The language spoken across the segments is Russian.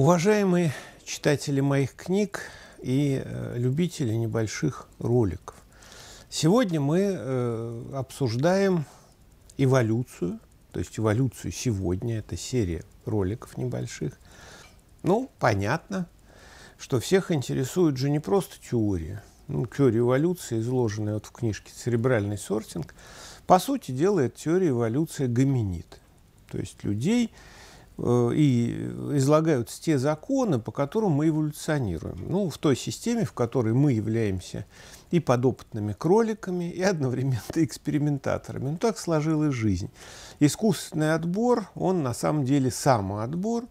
Уважаемые читатели моих книг и э, любители небольших роликов, сегодня мы э, обсуждаем эволюцию, то есть эволюцию сегодня, это серия роликов небольших. Ну, понятно, что всех интересует же не просто теория, ну, теория эволюции, изложенная вот в книжке «Церебральный сортинг», по сути дела, это теория эволюции гоминид, то есть людей – Э, и излагаются те законы, по которым мы эволюционируем. Ну, в той системе, в которой мы являемся и подопытными кроликами, и одновременно экспериментаторами. Ну, так сложилась жизнь. Искусственный отбор, он на самом деле самоотбор,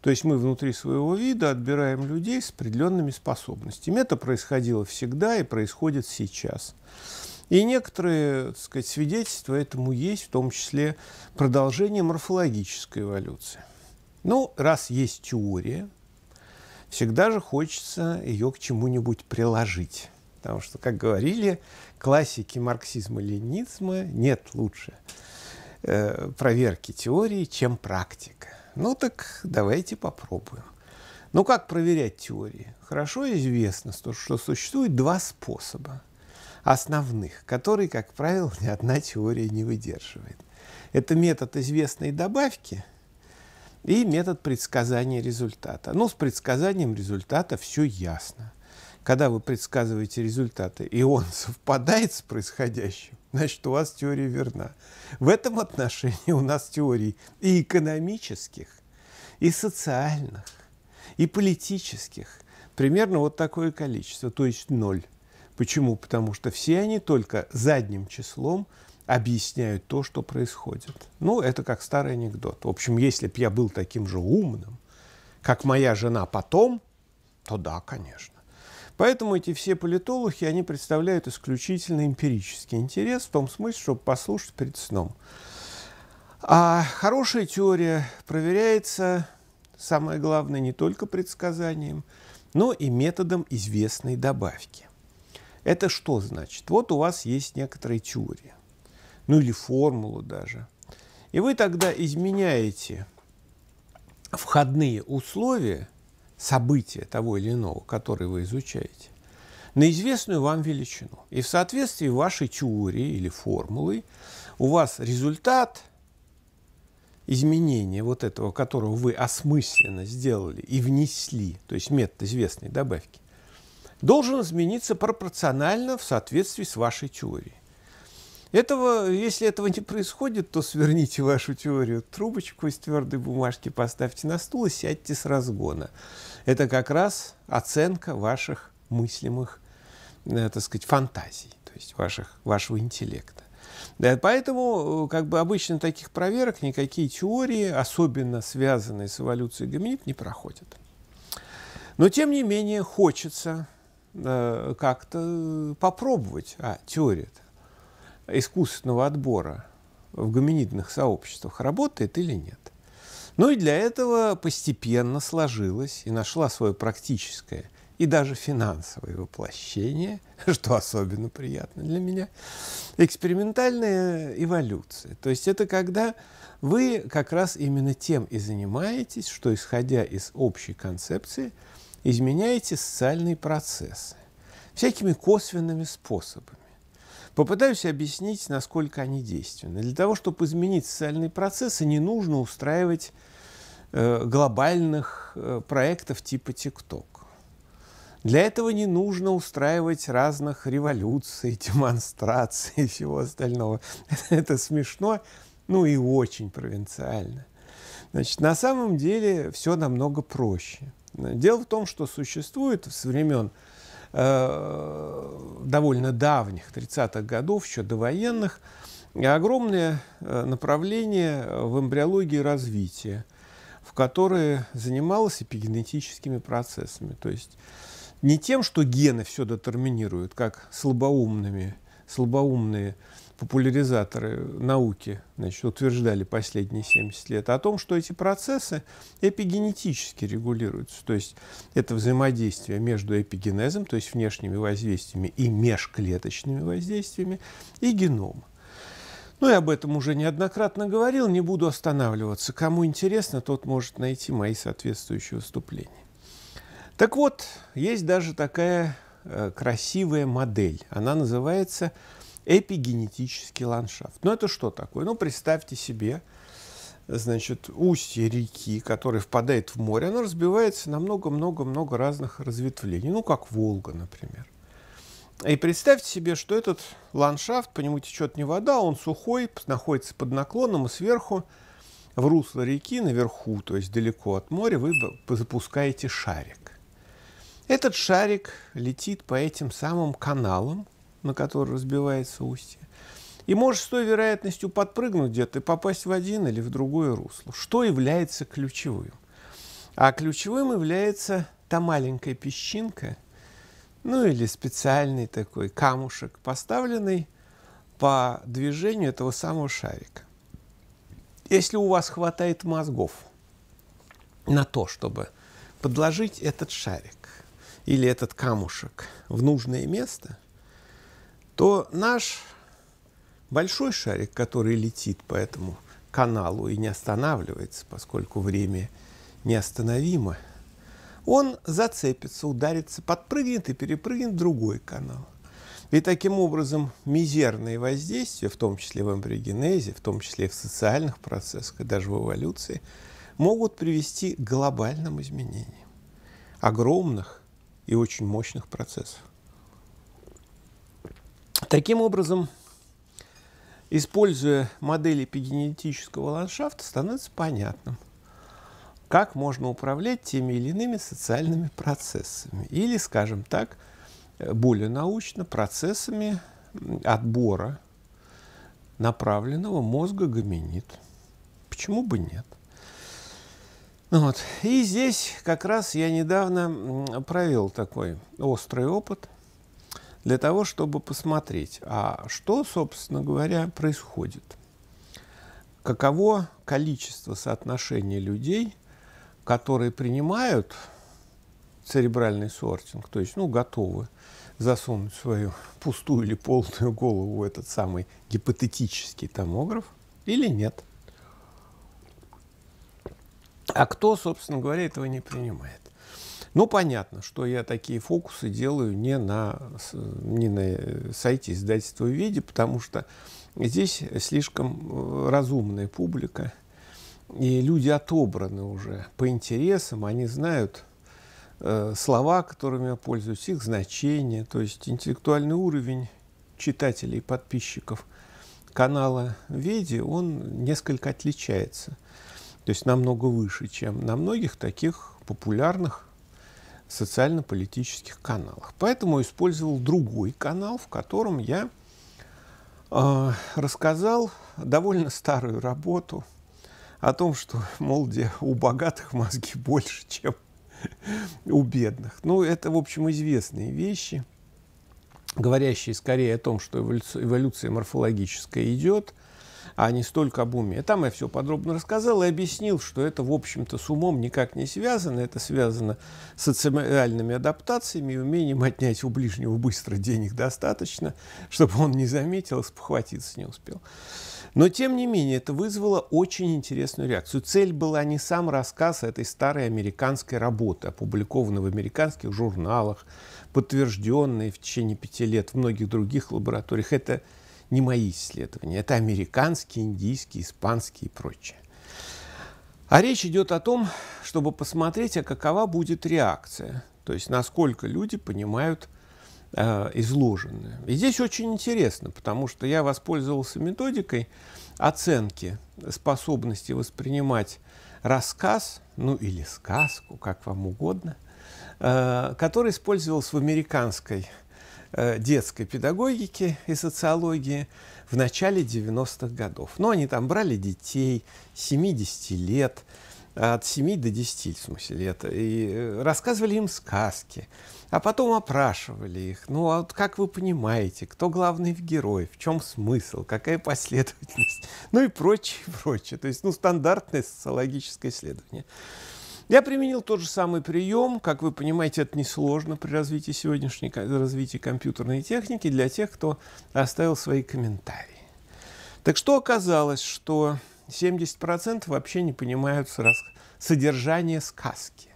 то есть мы внутри своего вида отбираем людей с определенными способностями. Это происходило всегда и происходит сейчас. И некоторые так сказать, свидетельства этому есть, в том числе продолжение морфологической эволюции. Ну, раз есть теория, всегда же хочется ее к чему-нибудь приложить. Потому что, как говорили классики марксизма-ленинизма, нет лучше э, проверки теории, чем практика. Ну так давайте попробуем. Ну как проверять теории? Хорошо известно, что существует два способа основных, которые, как правило, ни одна теория не выдерживает. Это метод известной добавки – и метод предсказания результата. Ну, с предсказанием результата все ясно. Когда вы предсказываете результаты, и он совпадает с происходящим, значит, у вас теория верна. В этом отношении у нас теорий и экономических, и социальных, и политических примерно вот такое количество, то есть ноль. Почему? Потому что все они только задним числом объясняют то, что происходит. Ну, это как старый анекдот. В общем, если бы я был таким же умным, как моя жена потом, то да, конечно. Поэтому эти все политологи, они представляют исключительно эмпирический интерес в том смысле, чтобы послушать перед сном. А хорошая теория проверяется, самое главное, не только предсказанием, но и методом известной добавки. Это что значит? Вот у вас есть некоторая теория ну или формулу даже. И вы тогда изменяете входные условия события того или иного, который вы изучаете, на известную вам величину. И в соответствии вашей теории или формулой у вас результат изменения вот этого, которого вы осмысленно сделали и внесли, то есть метод известной добавки, должен измениться пропорционально в соответствии с вашей теорией. Этого, если этого не происходит, то сверните вашу теорию трубочку из твердой бумажки, поставьте на стул и сядьте с разгона. Это как раз оценка ваших мыслимых, э, так сказать, фантазий, то есть ваших, вашего интеллекта. Да, поэтому, э, как бы обычно таких проверок никакие теории, особенно связанные с эволюцией гоминид, не проходят. Но, тем не менее, хочется э, как-то попробовать. А, теория-то искусственного отбора в гоминидных сообществах работает или нет. Ну и для этого постепенно сложилось и нашла свое практическое и даже финансовое воплощение, что особенно приятно для меня, экспериментальная эволюция. То есть это когда вы как раз именно тем и занимаетесь, что, исходя из общей концепции, изменяете социальные процессы всякими косвенными способами. Попытаюсь объяснить, насколько они действенны. Для того, чтобы изменить социальные процессы, не нужно устраивать э, глобальных э, проектов типа TikTok. Для этого не нужно устраивать разных революций, демонстраций и всего остального. Это смешно, ну и очень провинциально. Значит, на самом деле все намного проще. Дело в том, что существует с времен Э, довольно давних 30-х годов, еще до военных, огромное э, направление в эмбриологии развития, в которое занималось эпигенетическими процессами. То есть не тем, что гены все детерминируют, как слабоумными, слабоумные популяризаторы науки значит, утверждали последние 70 лет, о том, что эти процессы эпигенетически регулируются. То есть это взаимодействие между эпигенезом, то есть внешними воздействиями и межклеточными воздействиями, и геномом. Ну, я об этом уже неоднократно говорил, не буду останавливаться. Кому интересно, тот может найти мои соответствующие выступления. Так вот, есть даже такая э, красивая модель. Она называется эпигенетический ландшафт. Но ну, это что такое? Ну, представьте себе, значит, устье реки, которая впадает в море, она разбивается на много-много-много разных разветвлений, ну, как Волга, например. И представьте себе, что этот ландшафт, по нему течет не вода, он сухой, находится под наклоном, и сверху в русло реки, наверху, то есть далеко от моря, вы запускаете шарик. Этот шарик летит по этим самым каналам, на которой разбивается устье. И можешь с той вероятностью подпрыгнуть где-то и попасть в один или в другое русло, что является ключевым. А ключевым является та маленькая песчинка, ну или специальный такой камушек, поставленный по движению этого самого шарика. Если у вас хватает мозгов на то, чтобы подложить этот шарик или этот камушек в нужное место, то наш большой шарик, который летит по этому каналу и не останавливается, поскольку время неостановимо, он зацепится, ударится, подпрыгнет и перепрыгнет в другой канал. И таким образом мизерные воздействия, в том числе в эмбриогенезе, в том числе и в социальных процессах, и даже в эволюции, могут привести к глобальным изменениям огромных и очень мощных процессов. Таким образом, используя модели эпигенетического ландшафта, становится понятным, как можно управлять теми или иными социальными процессами. Или, скажем так, более научно, процессами отбора направленного мозга гоминид. Почему бы нет? Ну вот. И здесь как раз я недавно провел такой острый опыт для того, чтобы посмотреть, а что, собственно говоря, происходит. Каково количество соотношения людей, которые принимают церебральный сортинг, то есть ну, готовы засунуть свою пустую или полную голову в этот самый гипотетический томограф или нет. А кто, собственно говоря, этого не принимает? Но ну, понятно, что я такие фокусы делаю не на, не на э, сайте издательства «Виде», потому что здесь слишком э, разумная публика, и люди отобраны уже по интересам, они знают э, слова, которыми я пользуюсь, их значение, то есть интеллектуальный уровень читателей и подписчиков канала Веди, он несколько отличается. То есть намного выше, чем на многих таких популярных социально-политических каналах. Поэтому использовал другой канал, в котором я э, рассказал довольно старую работу о том, что, мол, у богатых мозги больше, чем у бедных. Ну, это, в общем, известные вещи, говорящие скорее о том, что эволюция, эволюция морфологическая идет – а не столько об уме. Там я все подробно рассказал и объяснил, что это, в общем-то, с умом никак не связано. Это связано с социальными адаптациями и умением отнять у ближнего быстро денег достаточно, чтобы он не заметил, спохватиться не успел. Но, тем не менее, это вызвало очень интересную реакцию. Цель была не сам рассказ а этой старой американской работы, опубликованной в американских журналах, подтвержденной в течение пяти лет в многих других лабораториях. Это не мои исследования, это американские, индийские, испанские и прочее. А речь идет о том, чтобы посмотреть, а какова будет реакция, то есть насколько люди понимают э, изложенное. И здесь очень интересно, потому что я воспользовался методикой оценки способности воспринимать рассказ, ну или сказку, как вам угодно, э, который использовался в американской Э, детской педагогики и социологии в начале 90-х годов. Но ну, они там брали детей 70 лет, от 7 до 10 в смысле лет, и э, рассказывали им сказки, а потом опрашивали их. Ну, а вот как вы понимаете, кто главный в герой, в чем смысл, какая последовательность, ну и прочее, прочее. То есть, ну, стандартное социологическое исследование. Я применил тот же самый прием. Как вы понимаете, это несложно при развитии сегодняшней развитии компьютерной техники для тех, кто оставил свои комментарии. Так что оказалось, что 70% вообще не понимают содержание сказки.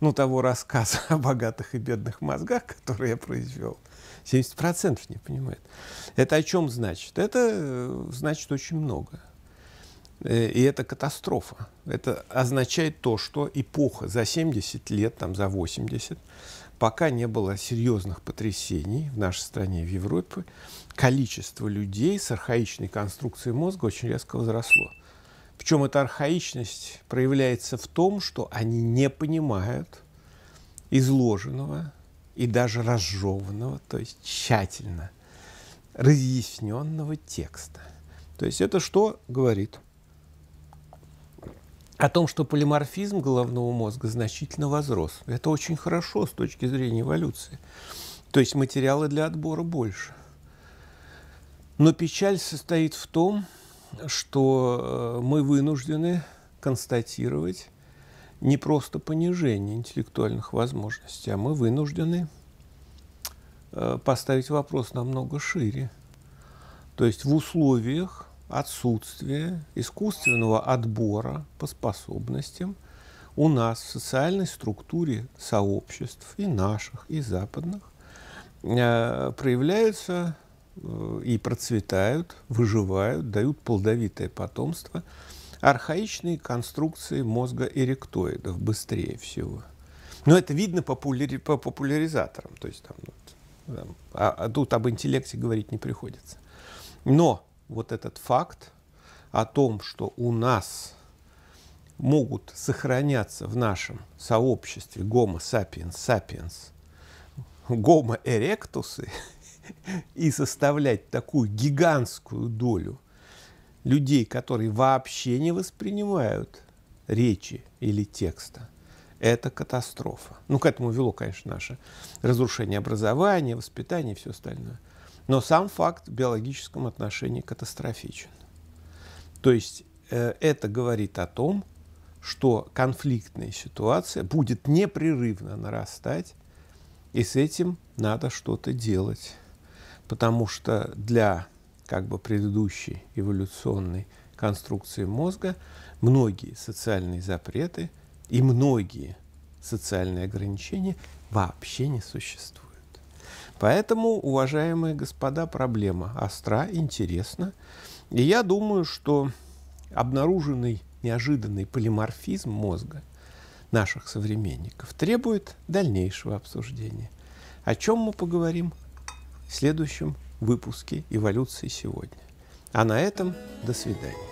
Ну, того рассказа о богатых и бедных мозгах, который я произвел. 70% не понимают. Это о чем значит? Это э, значит очень много. Э, и это катастрофа. Это означает то, что эпоха за 70 лет, там за 80, пока не было серьезных потрясений в нашей стране и в Европе, количество людей с архаичной конструкцией мозга очень резко возросло. Причем эта архаичность проявляется в том, что они не понимают изложенного и даже разжеванного, то есть тщательно разъясненного текста. То есть это что говорит? о том, что полиморфизм головного мозга значительно возрос. Это очень хорошо с точки зрения эволюции. То есть материала для отбора больше. Но печаль состоит в том, что э, мы вынуждены констатировать не просто понижение интеллектуальных возможностей, а мы вынуждены э, поставить вопрос намного шире. То есть в условиях отсутствие искусственного отбора по способностям у нас в социальной структуре сообществ, и наших, и западных, э, проявляются э, и процветают, выживают, дают плодовитое потомство архаичные конструкции мозга эректоидов быстрее всего. Но это видно по популяризаторам. То есть там, ну, там, а, а тут об интеллекте говорить не приходится. Но вот этот факт о том, что у нас могут сохраняться в нашем сообществе гомо sapiens сапиенс, гомо эректусы и составлять такую гигантскую долю людей, которые вообще не воспринимают речи или текста, это катастрофа. Ну, к этому вело, конечно, наше разрушение образования, воспитания и все остальное. Но сам факт в биологическом отношении катастрофичен. То есть э, это говорит о том, что конфликтная ситуация будет непрерывно нарастать, и с этим надо что-то делать. Потому что для как бы предыдущей эволюционной конструкции мозга многие социальные запреты и многие социальные ограничения вообще не существуют. Поэтому, уважаемые господа, проблема остра, интересна. И я думаю, что обнаруженный неожиданный полиморфизм мозга наших современников требует дальнейшего обсуждения. О чем мы поговорим в следующем выпуске «Эволюции сегодня». А на этом до свидания.